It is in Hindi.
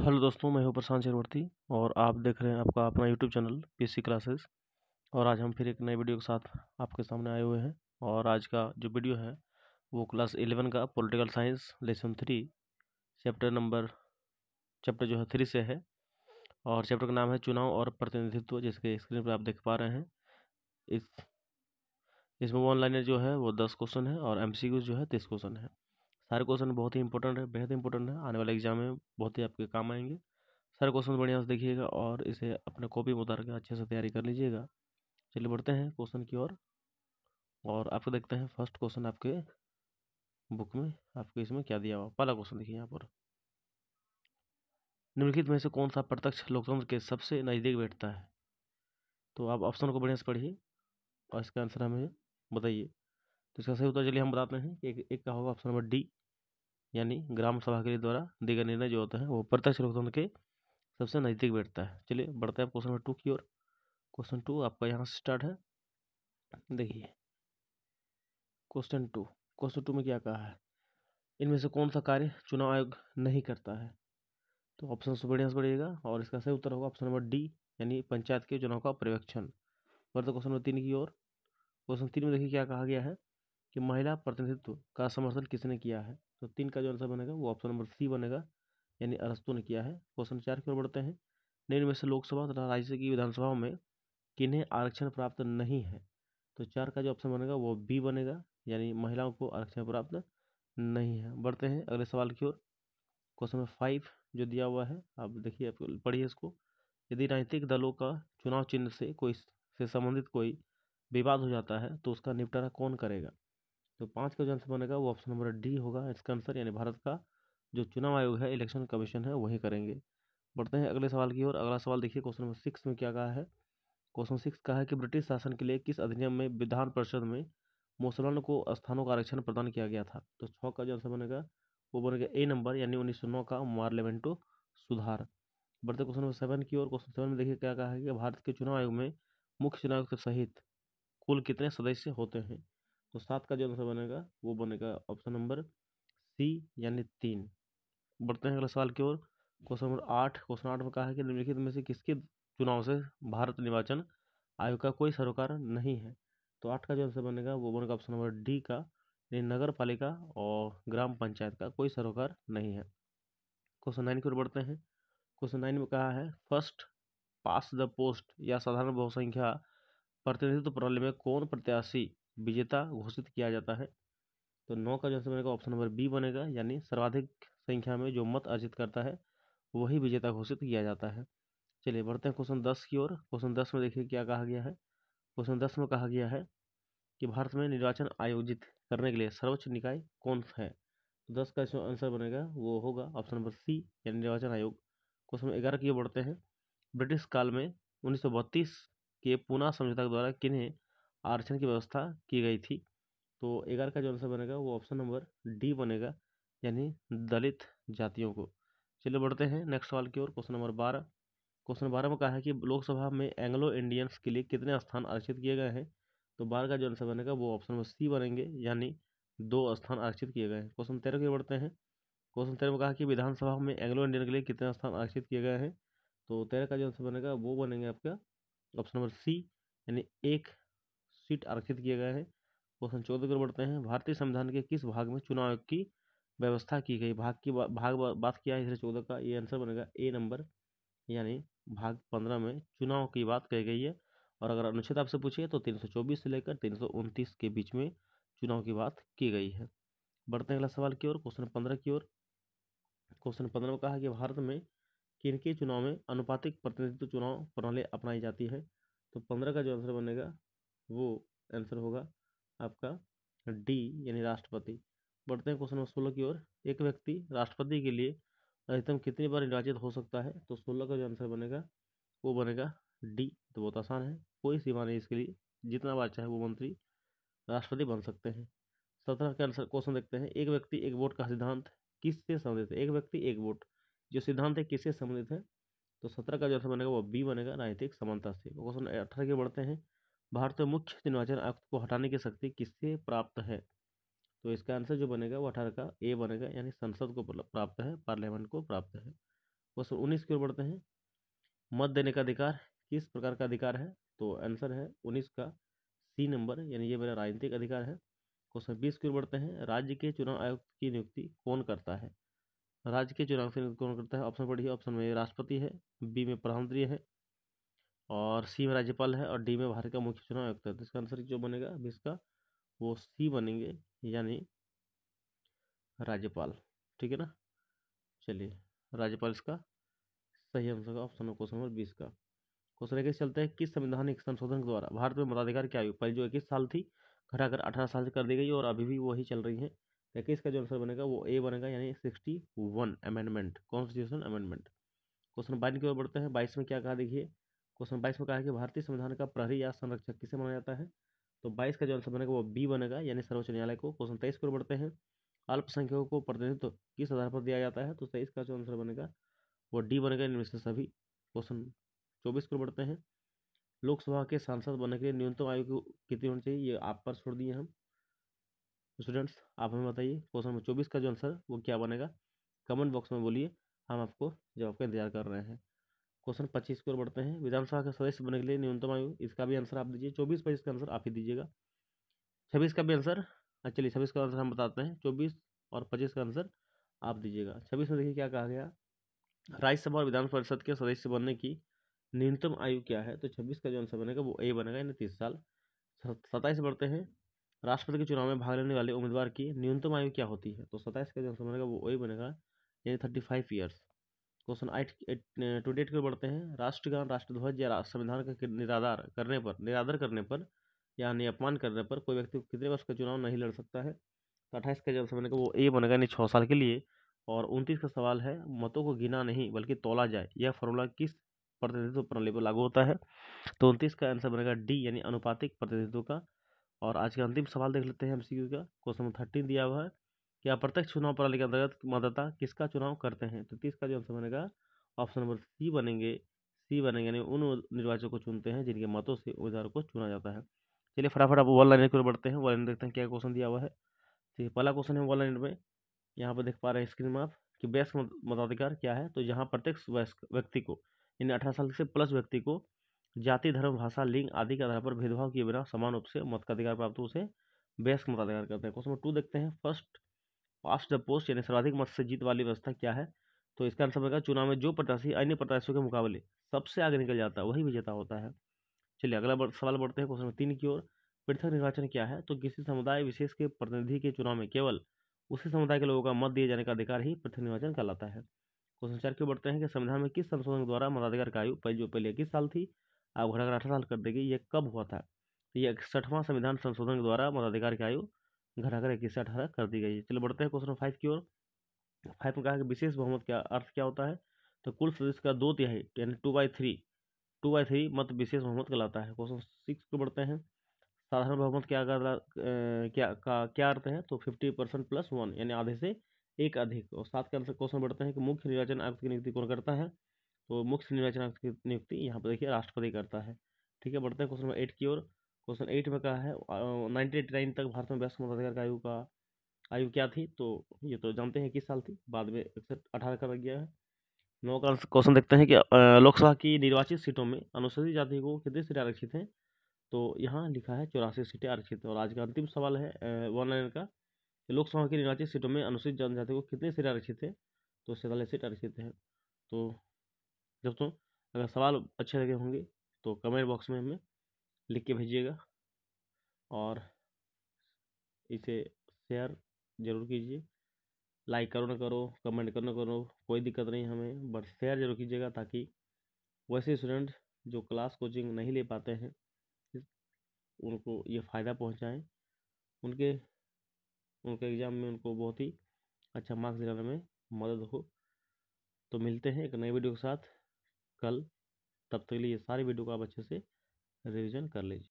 हेलो दोस्तों मैं हूं प्रशांत चक्रवर्ती और आप देख रहे हैं आपका अपना यूट्यूब चैनल पीसी क्लासेस और आज हम फिर एक नए वीडियो के साथ आपके सामने आए हुए हैं और आज का जो वीडियो है वो क्लास इलेवन का political science lesson three chapter number chapter जो है थ्री से है और चैप्टर का नाम है चुनाव और प्रतिनिधित्व जिसके स्क्रीन पर आप देख पा रहे हैं इस इसमें वन लाइनर जो है वो दस क्वेश्चन है और एम जो है तीस क्वेश्चन है सारे क्वेश्चन बहुत ही इंपॉर्टेंट है बेहद इंपॉर्टेंट है आने वाले एग्जाम में बहुत ही आपके काम आएंगे सारे क्वेश्चन बढ़िया से देखिएगा और इसे अपने कॉपी में उतार के अच्छे से तैयारी कर लीजिएगा चलिए बढ़ते हैं क्वेश्चन की ओर और आपको देखते हैं फर्स्ट क्वेश्चन आपके बुक में आपके इसमें क्या दिया हुआ पहला क्वेश्चन देखिए यहाँ पर निम्नलिखित में से कौन सा प्रत्यक्ष लोकतंत्र के सबसे नज़दीक बैठता है तो आप ऑप्शन को बढ़िया से पढ़िए और इसका आंसर हमें बताइए तो इसका सही उत्तर चलिए हम बताते हैं एक एक का होगा ऑप्शन नंबर डी यानी ग्राम सभा के द्वारा दिए गए निर्णय जो होते हैं वो प्रत्यक्ष लोकतंत्र के सबसे नज़दीक बैठता है चलिए बढ़ते हैं क्वेश्चन नंबर टू की ओर क्वेश्चन टू आपका यहाँ से स्टार्ट है देखिए क्वेश्चन टू क्वेश्चन टू में क्या कहा है इनमें से कौन सा कार्य चुनाव आयोग नहीं करता है तो ऑप्शन से बढ़िया से बढ़िएगा और इसका सही उत्तर होगा ऑप्शन नंबर डी यानी पंचायत के चुनाव का पर्यवेक्षण बढ़ते क्वेश्चन नंबर तीन की ओर क्वेश्चन तीन में देखिए क्या कहा गया है कि महिला प्रतिनिधित्व का समर्थन किसने किया है तो तीन का जो आंसर बनेगा वो ऑप्शन नंबर सी बनेगा यानी अरस्तु ने किया है क्वेश्चन चार की ओर बढ़ते हैं निम्न में से लोकसभा तथा राज्य की विधानसभा में किन्हें आरक्षण प्राप्त नहीं है तो चार का जो ऑप्शन बनेगा वो बी बनेगा यानी महिलाओं को आरक्षण प्राप्त नहीं है बढ़ते हैं अगले सवाल की ओर क्वेश्चन नंबर फाइव जो दिया हुआ है आप देखिए आप पढ़िए इसको यदि राजनीतिक दलों का चुनाव चिन्ह से कोई से संबंधित कोई विवाद हो जाता है तो उसका निपटारा कौन करेगा तो पाँच का जो आंसर बनेगा वो ऑप्शन नंबर डी होगा इसका आंसर यानी भारत का जो चुनाव आयोग है इलेक्शन कमीशन है वही करेंगे बढ़ते हैं अगले सवाल की ओर अगला सवाल देखिए क्वेश्चन नंबर सिक्स में क्या कहा है क्वेश्चन सिक्स कहा है कि ब्रिटिश शासन के लिए किस अधिनियम में विधान परिषद में मुसलमानों को स्थानों का आरक्षण प्रदान किया गया था तो छः का जो आंसर बनेगा वो बनेगा ए नंबर यानी उन्नीस सौ नौ का मार्लियामेंटो सुधार बढ़ते क्वेश्चन नंबर सेवन की ओर क्वेश्चन सेवन में देखिए क्या कहा है कि भारत के चुनाव आयोग में मुख्य चुनाव सहित कुल कितने सदस्य होते हैं तो सात का जो आंसर बनेगा वो बनेगा ऑप्शन नंबर सी यानी तीन बढ़ते हैं अगले सवाल की ओर क्वेश्चन नंबर आठ क्वेश्चन आठ में कहा है कि निम्नलिखित में से किसके चुनाव से भारत निर्वाचन आयोग का कोई सरोकार नहीं है तो आठ का जो आंसर बनेगा वो बनेगा ऑप्शन नंबर डी का यानी नगर पालिका और ग्राम पंचायत का कोई सरोकार नहीं है क्वेश्चन नाइन की ओर बढ़ते हैं क्वेश्चन नाइन में कहा है फर्स्ट पास द पोस्ट या साधारण बहुसंख्या प्रतिनिधित्व प्रणाली में कौन प्रत्याशी विजेता घोषित किया जाता है तो नौ का जो आंसर बनेगा ऑप्शन नंबर बी बनेगा यानी सर्वाधिक संख्या में जो मत अर्जित करता है वही विजेता घोषित किया जाता है चलिए बढ़ते हैं क्वेश्चन दस की ओर क्वेश्चन दस में देखिए क्या कहा गया है क्वेश्चन दस में कहा गया है कि भारत में निर्वाचन आयोजित करने के लिए सर्वोच्च निकाय कौन सा है तो दस का जो आंसर बनेगा वो होगा ऑप्शन नंबर सी यानी निर्वाचन आयोग क्वेश्चन ग्यारह की ओर बढ़ते हैं ब्रिटिश काल में उन्नीस के पुनः समझौता द्वारा किन्हें आरक्षण की व्यवस्था की गई थी तो ग्यारह का जो आंसर बनेगा वो ऑप्शन नंबर डी बनेगा यानी दलित जातियों को चलिए बढ़ते हैं नेक्स्ट सवाल की ओर क्वेश्चन नंबर बारह क्वेश्चन बारह में कहा है कि लोकसभा में एंग्लो इंडियंस के लिए कितने स्थान आरक्षित किए गए हैं तो बारह का जो आंसर बनेगा वो ऑप्शन नंबर सी बनेंगे यानी दो स्थान आरक्षित किए गए हैं क्वेश्चन तेरह के बढ़ते हैं क्वेश्चन तेरह में कहा कि विधानसभा में एंग्लो इंडियन के लिए कितने स्थान आरक्षित किए गए हैं तो तेरह का जो आंसर बनेगा वो बनेंगे आपका ऑप्शन नंबर सी यानी एक सीट आरक्षित किए गए हैं क्वेश्चन चौदह की ओर बढ़ते हैं भारतीय संविधान के किस भाग में चुनाव की व्यवस्था की गई भाग की बा, भाग बा, बात किया है इसे चौदह का ये आंसर बनेगा ए नंबर यानी भाग पंद्रह में चुनाव की बात कही गई है और अगर अनुच्छेद आपसे पूछिए तो तीन सौ चौबीस से लेकर तीन सौ उनतीस के बीच में चुनाव की बात की गई है बढ़ते हैं अगला सवाल की ओर क्वेश्चन पंद्रह की ओर क्वेश्चन पंद्रह में कहा कि भारत में किन के चुनाव में अनुपातिक प्रतिनिधित्व चुनाव प्रणाली अपनाई जाती है तो पंद्रह का जो आंसर बनेगा वो आंसर होगा आपका डी यानी राष्ट्रपति बढ़ते हैं क्वेश्चन नंबर सोलह की ओर एक व्यक्ति राष्ट्रपति के लिए अधिकतम कितनी बार निर्वाचित हो सकता है तो सोलह का जो आंसर बनेगा वो बनेगा डी तो बहुत आसान है कोई सीमा नहीं इसके लिए जितना बार चाहे वो मंत्री राष्ट्रपति बन सकते हैं सत्रह के आंसर क्वेश्चन देखते हैं एक व्यक्ति एक वोट का सिद्धांत किससे संबंधित है एक व्यक्ति एक वोट जो सिद्धांत है किससे संबंधित है तो सत्रह का जो आंसर बनेगा वो बी बनेगा राजनीतिक समानता से क्वेश्चन तो अठारह के बढ़ते हैं भारत तो में मुख्य निर्वाचन आयुक्त को हटाने की शक्ति किससे प्राप्त है तो इसका आंसर जो बनेगा वो अठारह का ए बनेगा यानी संसद को प्राप्त है पार्लियामेंट को प्राप्त है क्वेश्चन उन्नीस की ओर बढ़ते हैं मत देने का अधिकार किस प्रकार का अधिकार है तो आंसर है उन्नीस का सी नंबर यानी ये मेरा राजनीतिक अधिकार है क्वेश्चन बीस की ओर बढ़ते हैं राज्य के चुनाव आयुक्त की नियुक्ति कौन करता है राज्य के चुनाव से कौन करता है ऑप्शन पढ़िए ऑप्शन में राष्ट्रपति है बी में प्रधानमंत्री है और सी में राज्यपाल है और डी में भारत का मुख्य चुनाव आयुक्त है तो इसका आंसर जो बनेगा अभी इसका वो सी बनेंगे यानी राज्यपाल ठीक है ना चलिए राज्यपाल इसका सही आंसर का ऑप्शन है क्वेश्चन नंबर बीस का क्वेश्चन इक्कीस चलते हैं किस संविधानिक संशोधन के द्वारा भारत में मताधिकार की आयु पहले जो इक्कीस साल थी घटाकर अठारह साल से कर दी गई और अभी भी वही चल रही है इक्कीस का जो आंसर बनेगा वो ए बनेगा यानी sixty one amendment constitution amendment question बाईस की ओर बढ़ते हैं बाईस में क्या कहा देखिए क्वेश्चन बाईस में कहा है कि भारतीय संविधान का प्रहरी या संरक्षक किसे माना जाता है तो बाईस का जो आंसर बनेगा वो बी बनेगा यानी सर्वोच्च न्यायालय को क्वेश्चन तेईस को बढ़ते हैं अल्पसंख्यकों को प्रतिनिधित्व किस आधार पर दिया जाता है तो तेईस का जो आंसर बनेगा वो डी बनेगा इनमें से सभी क्वेश्चन चौबीस को बढ़ते हैं लोकसभा के सांसद बनने के लिए न्यूनतम आयु की कितनी होनी चाहिए ये आप पर छोड़ दिए हम स्टूडेंट्स आप हमें बताइए क्वेश्चन नंबर चौबीस का जो आंसर वो क्या बनेगा कमेंट बॉक्स में बोलिए हम आपको जवाब का इंतजार कर रहे हैं क्वेश्चन पच्चीस की ओर बढ़ते हैं विधानसभा के सदस्य बनने के लिए न्यूनतम आयु इसका भी आंसर आप दीजिए चौबीस पच्चीस का आंसर आप ही दीजिएगा छब्बीस का भी आंसर हाँ, चलिए छब्बीस का आंसर हम बताते हैं चौबीस और पच्चीस का आंसर आप दीजिएगा छब्बीस में देखिए क्या कहा गया राज्यसभा और विधान परिषद के सदस्य बनने की न्यूनतम आयु क्या है तो छब्बीस का जो आंसर बनेगा वो ए बनेगा यानी तीस साल सत्ताईस बढ़ते हैं राष्ट्रपति के चुनाव में भाग लेने वाले उम्मीदवार की न्यूनतम आयु क्या होती है तो सत्ताईस का जो आंसर बनेगा वो ए बनेगा यानी थर्टी फाइव ईयर्स क्वेश्चन आठ ट्वेंटी एट की बढ़ते हैं राष्ट्रगान राष्ट्रध्वज या संविधान का निराधार करने पर निरादर करने पर यानी अपमान करने पर कोई व्यक्ति कितने वर्ष का चुनाव नहीं लड़ सकता है तो अट्ठाईस का जब समय वो ए बनेगा यानी छः साल के लिए और उनतीस का सवाल है मतों को गिना नहीं बल्कि तोला जाए यह फॉर्मूला किस प्रतिनिधित्व प्रणाली पर लागू होता है तो उनतीस का आंसर बनेगा डी यानी अनुपातिक प्रतिनिधित्व का और आज का अंतिम सवाल देख लेते हैं एम का क्वेश्चन थर्टीन दिया हुआ है कि अप्रत्यक्ष चुनाव प्रणाली के अंतर्गत मतदाता किसका चुनाव करते हैं तो तीस का जो आंसर बनेगा ऑप्शन नंबर सी बनेंगे सी बनेंगे यानी उन निर्वाचकों को चुनते हैं जिनके मतों से उम्मीदवार को चुना जाता है चलिए फटाफट आप वन लाइन की बढ़ते हैं वन लाइन देखते हैं क्या क्वेश्चन दिया हुआ है ठीक है पहला क्वेश्चन है वन लाइन में यहाँ पर देख पा रहे हैं स्क्रीन में आप कि वयस्क मताधिकार क्या है तो यहाँ प्रत्यक्ष वयस्क व्यक्ति को यानी अठारह साल से प्लस व्यक्ति को जाति धर्म भाषा लिंग आदि के आधार पर भेदभाव किए बिना समान रूप से मत का अधिकार प्राप्त उसे वयस्क मताधिकार करते हैं क्वेश्चन नंबर टू देखते हैं फर्स्ट पास द पोस्ट यानी सर्वाधिक मत से जीत वाली व्यवस्था क्या है तो इसका आंसर होगा चुनाव में जो प्रत्याशी अन्य प्रत्याशियों के मुकाबले सबसे आगे निकल जाता है वही विजेता होता है चलिए अगला सवाल बढ़ते हैं क्वेश्चन तीन की ओर पृथक निर्वाचन क्या है तो किसी समुदाय विशेष के प्रतिनिधि के चुनाव में केवल उसी समुदाय के लोगों का मत दिए जाने का अधिकार ही पृथक निर्वाचन कहलाता है क्वेश्चन चार की बढ़ते हैं कि संविधान में किस संशोधन द्वारा मताधिकार का आयु पहले जो पहले इक्कीस साल थी आप घटाकर अठारह साल कर देगी ये कब हुआ था तो ये इकसठवां संविधान संशोधन द्वारा मताधिकार की आयु घटाकर इक्कीस से अठारह कर दी गई है चलो बढ़ते हैं क्वेश्चन फाइव की ओर फाइव में कहा कि विशेष बहुमत का अर्थ क्या होता है तो कुल सदस्य का दो तिहाई यानी two by three two by three मत विशेष बहुमत कहलाता है क्वेश्चन सिक्स को बढ़ते हैं साधारण बहुमत क्या कर क्या का क्या अर्थ है तो फिफ्टी परसेंट प्लस वन यानी आधे से एक अधिक और सात के आंसर क्वेश्चन बढ़ते हैं कि मुख्य निर्वाचन आयुक्त की नियुक्ति कौन करता है तो मुख्य निर्वाचन आयुक्त की नियुक्ति यहाँ पर देखिए राष्ट्रपति करता है ठीक है बढ़ते हैं क्वेश्चन नंबर एट की ओर क्वेश्चन एट में कहा है नाइनटीन एटी नाइन तक भारत में व्यस्त मताधिकार आयु का आयु क्या थी तो ये तो जानते हैं किस साल थी बाद में इकसठ अठारह कर गया है नौ का क्वेश्चन देखते हैं कि लोकसभा की निर्वाचित सीटों में अनुसूचित जाति को कितने सीटें आरक्षित हैं तो यहाँ लिखा है चौरासी सीटें आरक्षित और आज का अंतिम सवाल है वन लाइन का लोकसभा की निर्वाचित सीटों में अनुसूचित जनजाति को कितने सीटें आरक्षित हैं तो सैंतालीस सीट आरक्षित हैं तो दोस्तों अगर सवाल अच्छे लगे होंगे तो कमेंट बॉक्स में हमें लिख के भेजिएगा और इसे शेयर ज़रूर कीजिए लाइक करो ना करो कमेंट करो ना करो कोई दिक्कत नहीं हमें बट शेयर ज़रूर कीजिएगा ताकि वैसे स्टूडेंट जो क्लास कोचिंग नहीं ले पाते हैं उनको ये फ़ायदा पहुंचाएं उनके उनके एग्ज़ाम में उनको बहुत ही अच्छा मार्क्स दिलाने में मदद हो तो मिलते हैं एक नए वीडियो के साथ कल तब तक के लिए सारी वीडियो को आप अच्छे से रिवीजन कर लीजिए